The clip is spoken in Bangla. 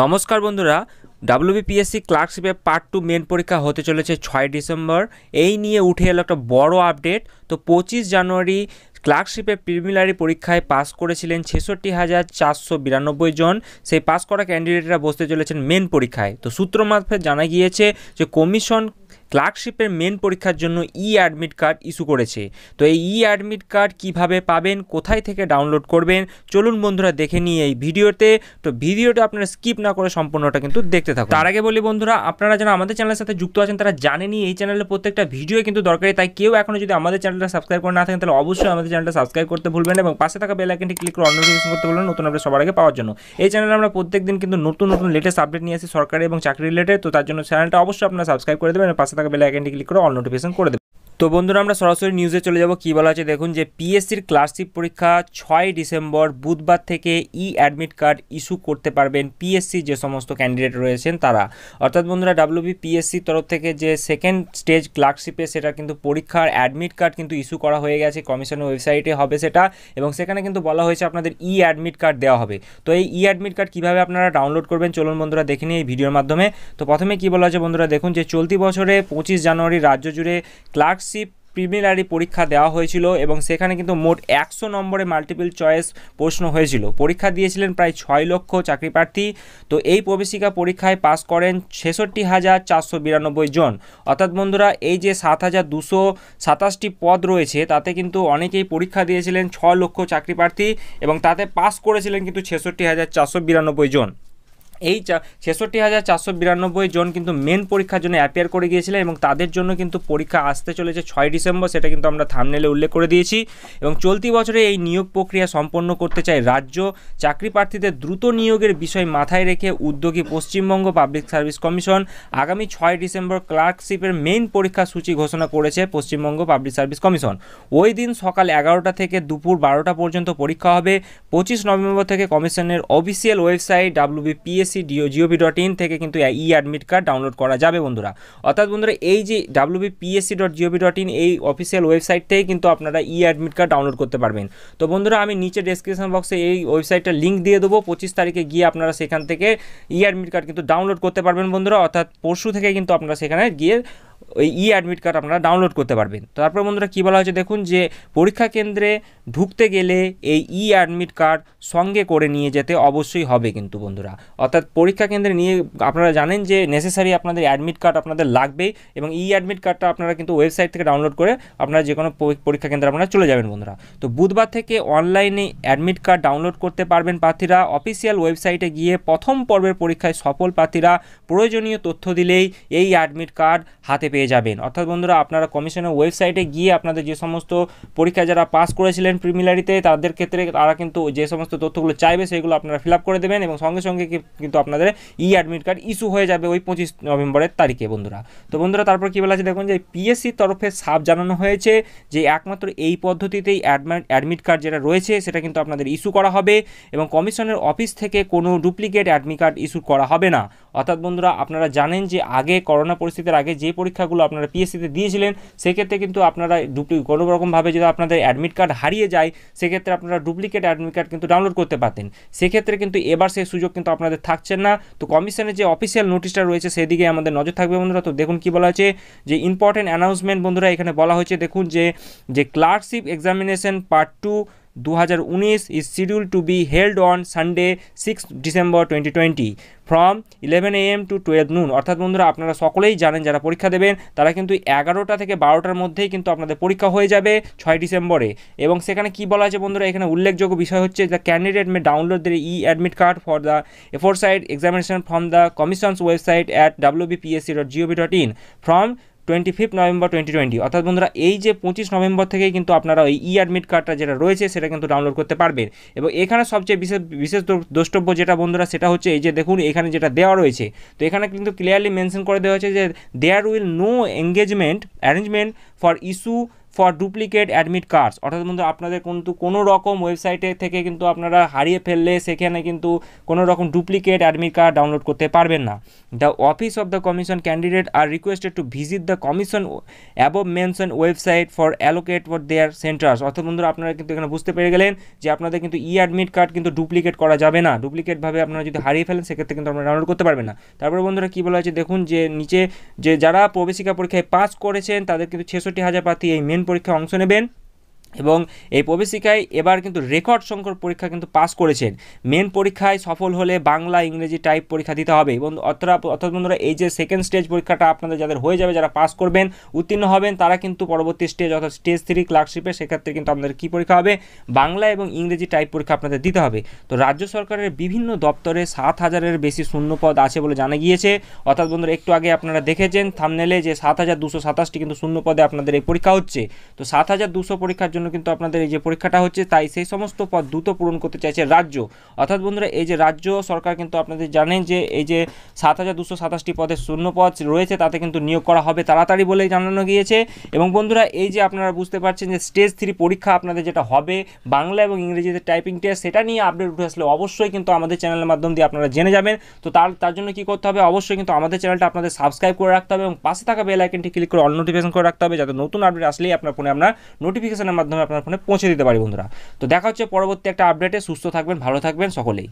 নমস্কার বন্ধুরা ডাব্লিউবিপিএসসি ক্লার্কশিপের পার্ট টু মেন পরীক্ষা হতে চলেছে ছয় ডিসেম্বর এই নিয়ে উঠে এলো একটা বড় আপডেট তো পঁচিশ জানুয়ারি ক্লার্কশিপে প্রিমিলারি পরীক্ষায় পাস করেছিলেন ছেষট্টি হাজার চারশো বিরানব্বই জন সেই পাস করা ক্যান্ডিডেটরা বসতে চলেছেন মেন পরীক্ষায় তো সূত্র জানা গিয়েছে যে কমিশন ক্লার্কশিপের মেন পরীক্ষার জন্য ই অ্যাডমিট কার্ড ইস্যু করেছে তো এই ই অ্যাডমিট কার্ড কিভাবে পাবেন কোথায় থেকে ডাউনলোড করবেন চলুন বন্ধুরা দেখে নিই এই ভিডিওতে তো ভিডিওটা আপনারা স্কিপ না করে সম্পূর্ণটা কিন্তু দেখতে থাকুন তার আগে বলি বন্ধুরা আপনারা যারা আমাদের চ্যানেলের সাথে যুক্ত আছেন তারা জানেনি এই চ্যানেলের প্রত্যেকটা ভিডিও কিন্তু দরকারি তাই কেউ এখনও যদি আমাদের চ্যানেলটা সাবস্ক্রাইব করে না থাকেন তাহলে অবশ্যই আমাদের চ্যানেলটা সাবস্ক্রাইব করতে ভুলবেন এবং পাশে থাকা বেল আইকনটি ক্লিক করে নোটিফিকেশন করতে ভুলবেন নতুন আপডেট সবার আগে পাওয়ার জন্য এই চ্যানেলে আমরা প্রত্যেক দিন কিন্তু নতুন নতুন লেটেস্ট আপডেট নিয়ে আসি সরকারি এবং চাকরি রিলেটেড তো তার জন্য চ্যানেলটা অবশ্যই আপনারা সাবস্ক্রাইব করে দেবেন পাশে থাকা বেল আইকনটি ক্লিক করে অল নোটিফিকেশন করে দেবেন তো বন্ধুরা আমরা সরাসরি নিউজে চলে যাব কী বলা হয়েছে দেখুন যে পিএসসির ক্লাসশিপ পরীক্ষা ছয় ডিসেম্বর বুধবার থেকে ই অ্যাডমিট কার্ড ইস্যু করতে পারবেন পিএসসি যে সমস্ত ক্যান্ডিডেট রয়েছেন তারা অর্থাৎ বন্ধুরা ডাব্লিউবি পিএসসির তরফ থেকে যে সেকেন্ড স্টেজ ক্লার্কশিপে সেটা কিন্তু পরীক্ষার অ্যাডমিট কার্ড কিন্তু ইস্যু করা হয়ে গেছে কমিশনের ওয়েবসাইটে হবে সেটা এবং সেখানে কিন্তু বলা হয়েছে আপনাদের ই অ্যাডমিট কার্ড দেওয়া হবে তো এই ই অ্যাডমিট কার্ড কীভাবে আপনারা ডাউনলোড করবেন চলুন বন্ধুরা দেখে নিই এই ভিডিওর মাধ্যমে তো প্রথমে কী বলা হয়েছে বন্ধুরা দেখুন যে চলতি বছরে পঁচিশ জানুয়ারি রাজ্য জুড়ে ক্লার্কস এসএসসি প্রিমিনারি পরীক্ষা দেওয়া হয়েছিল এবং সেখানে কিন্তু মোট একশো নম্বরে মাল্টিপল চয়েস প্রশ্ন হয়েছিল পরীক্ষা দিয়েছিলেন প্রায় ছয় লক্ষ চাকরিপ্রার্থী তো এই প্রবেশিকা পরীক্ষায় পাস করেন ছেষট্টি হাজার চারশো বিরানব্বই জন অর্থাৎ বন্ধুরা এই যে সাত হাজার দুশো সাতাশটি পদ রয়েছে তাতে কিন্তু অনেকেই পরীক্ষা দিয়েছিলেন ছ লক্ষ চাকরিপ্রার্থী এবং তাতে পাস করেছিলেন কিন্তু ছেষট্টি হাজার চারশো বিরানব্বই জন এই ছেষট্টি হাজার চারশো বিরানব্বই জন কিন্তু মেন পরীক্ষার জন্য অ্যাপিয়ার করে গিয়েছিলেন এবং তাদের জন্য কিন্তু পরীক্ষা আসতে চলেছে ছয় ডিসেম্বর সেটা কিন্তু আমরা থামনেলে উল্লেখ করে দিয়েছি এবং চলতি বছরে এই নিয়োগ প্রক্রিয়া সম্পন্ন করতে চায় রাজ্য চাকরি প্রার্থীদের দ্রুত নিয়োগের বিষয় মাথায় রেখে উদ্যোগী পশ্চিমবঙ্গ পাবলিক সার্ভিস কমিশন আগামী ছয় ডিসেম্বর ক্লার্কশিপের মেইন পরীক্ষা সূচি ঘোষণা করেছে পশ্চিমবঙ্গ পাবলিক সার্ভিস কমিশন ওই দিন সকাল এগারোটা থেকে দুপুর বারোটা পর্যন্ত পরীক্ষা হবে পঁচিশ নভেম্বর থেকে কমিশনের অফিসিয়াল ওয়েবসাইট ডাব্লিউবিপিএস সি ডিও জিওভি ডট ইন থেকে কিন্তু ই অ্যাডমিট কার্ড ডাউনলোড করা যাবে বন্ধুরা অর্থাৎ বন্ধুরা এই যে WB PSC dot GOV dot in এই অফিসিয়াল ওয়েবসাইট থেকে কিন্তু আপনারা ই অ্যাডমিট কার্ড ডাউনলোড করতে পারবেন তো বন্ধুরা আমি নিচে ডেসক্রিপশন বক্সে এই ওয়েবসাইটটা লিঙ্ক দিয়ে দেবো পঁচিশ তারিখে গিয়ে আপনারা সেখান থেকে ই অ্যাডমিট কার্ড কিন্তু ডাউনলোড করতে পারবেন বন্ধুরা অর্থাৎ পরশু থেকে কিন্তু আপনারা সেখানে গিয়ে ওই ই অ্যাডমিট কার্ড আপনারা ডাউনলোড করতে পারবেন তারপর বন্ধুরা কী বলা হয়েছে দেখুন যে পরীক্ষা কেন্দ্রে ঢুকতে গেলে এই ই অ্যাডমিট কার্ড সঙ্গে করে নিয়ে যেতে অবশ্যই হবে কিন্তু বন্ধুরা অর্থাৎ পরীক্ষা কেন্দ্রে নিয়ে আপনারা জানেন যে নেসেসারি আপনাদের অ্যাডমিট কার্ড আপনাদের লাগবেই এবং ই অ্যাডমিট কার্ডটা আপনারা কিন্তু ওয়েবসাইট থেকে ডাউনলোড করে আপনারা যে কোনো পরীক্ষা কেন্দ্রে আপনারা চলে যাবেন বন্ধুরা তো বুধবার থেকে অনলাইনে অ্যাডমিট কার্ড ডাউনলোড করতে পারবেন প্রার্থীরা অফিসিয়াল ওয়েবসাইটে গিয়ে প্রথম পর্বের পরীক্ষায় সফল প্রার্থীরা প্রয়োজনীয় তথ্য দিলেই এই অ্যাডমিট কার্ড হাতে পেয়ে যাবেন অর্থাৎ বন্ধুরা আপনারা কমিশনের ওয়েবসাইটে গিয়ে আপনাদের যে সমস্ত পরীক্ষা যারা পাস করেছিলেন প্রিমিলারিতে তাদের ক্ষেত্রে তারা কিন্তু যে সমস্ত তথ্যগুলো চাইবে সেগুলো আপনারা ফিল করে দেবেন এবং সঙ্গে সঙ্গে কিন্তু আপনাদের ই অ্যাডমিট কার্ড ইস্যু হয়ে যাবে ওই পঁচিশ নভেম্বরের তারিখে বন্ধুরা তো বন্ধুরা তারপর কী বলা আছে দেখুন যে পিএসসির তরফে সাফ জানানো হয়েছে যে একমাত্র এই পদ্ধতিতেই অ্যাডমিট অ্যাডমিট কার্ড যেটা রয়েছে সেটা কিন্তু আপনাদের ইস্যু করা হবে এবং কমিশনের অফিস থেকে কোনো ডুপ্লিকেট অ্যাডমিট কার্ড ইস্যু করা হবে না অর্থাৎ বন্ধুরা আপনারা জানেন যে আগে করোনা পরিস্থিতির আগে যে পরীক্ষাগুলো আপনারা পিএসসিতে দিয়েছিলেন সেক্ষেত্রে কিন্তু আপনারা ডুপ্লি কোনো রকমভাবে যদি আপনাদের অ্যাডমিট কার্ড হারিয়ে যায় সেক্ষেত্রে আপনারা ডুপ্লিকেট অ্যাডমিট কার্ড কিন্তু ডাউনলোড করতে পারতেন সেক্ষেত্রে কিন্তু এবার সেই সুযোগ কিন্তু আপনাদের থাকছে না তো কমিশনের যে অফিসিয়াল নোটিশটা রয়েছে সেদিকে আমাদের নজর থাকবে বন্ধুরা তো দেখুন কী বলা হয়েছে যে ইম্পর্টেন্ট অ্যানাউন্সমেন্ট বন্ধুরা এখানে বলা হয়েছে দেখুন যে যে ক্লার্কশিপ এক্সামিনেশন পার্ট টু দু is schedule to be held on Sunday six December twenty twenty from eleven AM to twelve noon অর্থাৎ বন্ধুরা আপনারা সকলেই জানেন যারা পরীক্ষা দেবেন তারা কিন্তু এগারোটা থেকে বারোটার মধ্যেই কিন্তু আপনাদের পরীক্ষা হয়ে যাবে ছয় ডিসেম্বরে এবং সেখানে কি বলা আছে বন্ধুরা এখানে উল্লেখযোগ্য বিষয় হচ্ছে যে candidate may download their e admit card for the aforesaid examination from the commission's website at WBPSC dot GOV dot in from twenty fifth November twenty twenty অর্থাৎ বন্ধুরা এই যে পঁচিশ নভেম্বর থেকে কিন্তু আপনারা ওই ই অ্যাডমিট কার্ডটা যেটা রয়েছে সেটা কিন্তু ডাউনলোড করতে পারবেন এবং এখানে সবচেয়ে বিশেষ বিশেষ দ্রষ্টব্য যেটা বন্ধুরা সেটা হচ্ছে এই যে দেখুন এখানে যেটা দেওয়া রয়েছে তো এখানে কিন্তু ক্লিয়ারলি মেনশন করে দেওয়া হয়েছে যে there will no engagement arrangement for issue for duplicate admit cards অর্থাৎ বন্ধু আপনাদের কিন্তু কোনো রকম ওয়েবসাইটে থেকে কিন্তু আপনারা হারিয়ে ফেললে সেখানে কিন্তু কোনো রকম ডুপ্লিকেট অ্যাডমিট কার্ড ডাউনলোড করতে পারবেন না the office of the commission candidate are requested to visit the commission above mention website for allocate for their centres অর্থাৎ বন্ধুরা আপনারা কিন্তু এখানে বুঝতে পেরে গেলেন যে আপনাদের কিন্তু ই অ্যাডমিট কার্ড কিন্তু ডুপ্লিকেট করা যাবে না ডুপ্লিকেটভাবে আপনারা যদি হারিয়ে ফেলেন সেক্ষেত্রে কিন্তু আপনারা ডাউনলোড করতে পারবেন না তারপরে বন্ধুরা কী বলা হয়েছে দেখুন যে নিচে যে যারা প্রবেশিকা পরীক্ষায় পাস করেছেন তাদের কিন্তু ছেষট্টি হাজার প্রার্থী এই মেন por el Ben এবং এই প্রবেশিকায় এবার কিন্তু রেকর্ড সংখ্যক পরীক্ষা কিন্তু পাস করেছেন মেন পরীক্ষায় সফল হলে বাংলা ইংরেজি টাইপ পরীক্ষা দিতে হবে এবং অর্থাৎ অর্থাৎ বন্ধুরা এই যে সেকেন্ড স্টেজ পরীক্ষাটা আপনাদের যাদের হয়ে যাবে যারা পাস করবেন উত্তীর্ণ হবেন তারা কিন্তু পরবর্তী স্টেজ অর্থাৎ স্টেজ থ্রি ক্লার্কশিপে সেক্ষেত্রে কিন্তু আপনাদের কী পরীক্ষা হবে বাংলা এবং ইংরেজি টাইপ পরীক্ষা আপনাদের দিতে হবে তো রাজ্য সরকারের বিভিন্ন দপ্তরে সাত হাজারের বেশি শূন্যপদ আছে বলে জানা গিয়েছে অর্থাৎ বন্ধুরা একটু আগে আপনারা দেখেছেন থামনেলে যে সাত হাজার দুশো সাতাশটি কিন্তু শূন্যপদে আপনাদের এই পরীক্ষা হচ্ছে তো সাত হাজার দুশো পরীক্ষার জন্য জন্য কিন্তু আপনাদের এই যে পরীক্ষাটা হচ্ছে তাই সেই সমস্ত পদ দ্রুত পূরণ করতে চাইছে রাজ্য অর্থাৎ বন্ধুরা এই যে রাজ্য সরকার কিন্তু আপনাদের জানেন যে এই যে সাত হাজার দুশো সাতাশটি পদের শূন্য পদ রয়েছে তাতে কিন্তু নিয়োগ করা হবে তাড়াতাড়ি বলেই জানানো গিয়েছে এবং বন্ধুরা এই যে আপনারা বুঝতে পারছেন যে স্টেজ থ্রি পরীক্ষা আপনাদের যেটা হবে বাংলা এবং ইংরেজিতে টাইপিং টেস্ট সেটা নিয়ে আপডেট উঠে আসলে অবশ্যই কিন্তু আমাদের চ্যানেলের মাধ্যম দিয়ে আপনারা জেনে যাবেন তো তার তার জন্য কী করতে হবে অবশ্যই কিন্তু আমাদের চ্যানেলটা আপনাদের সাবস্ক্রাইব করে রাখতে হবে এবং পাশে থাকা বেল আইকনটি ক্লিক করে অল নোটিফিকেশন করে রাখতে হবে যাতে নতুন আপডেট আসলেই আপনার ফোনে আপনার নোটিফিকেশনের মাধ্যমে মাধ্যমে আপনার ফোনে পৌঁছে দিতে পারি বন্ধুরা তো দেখা হচ্ছে পরবর্তী একটা আপডেটে সুস্থ থাকবেন ভালো থাকবেন সকলেই